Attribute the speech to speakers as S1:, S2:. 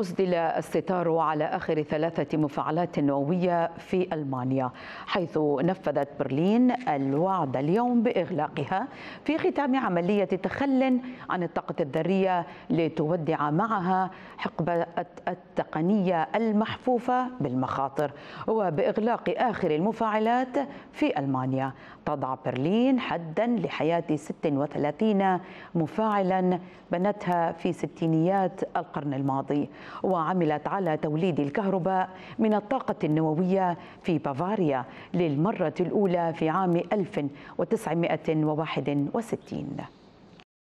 S1: أسدل الستار على آخر ثلاثة مفاعلات نووية في ألمانيا حيث نفذت برلين الوعد اليوم بإغلاقها في ختام عملية تخل عن الطاقة الذرية لتودع معها حقبة التقنية المحفوفة بالمخاطر وبإغلاق آخر المفاعلات في ألمانيا تضع برلين حدا لحياة 36 مفاعلا بنتها في ستينيات القرن الماضي وعملت على توليد الكهرباء من الطاقة النووية في بافاريا للمرة الأولى في عام 1961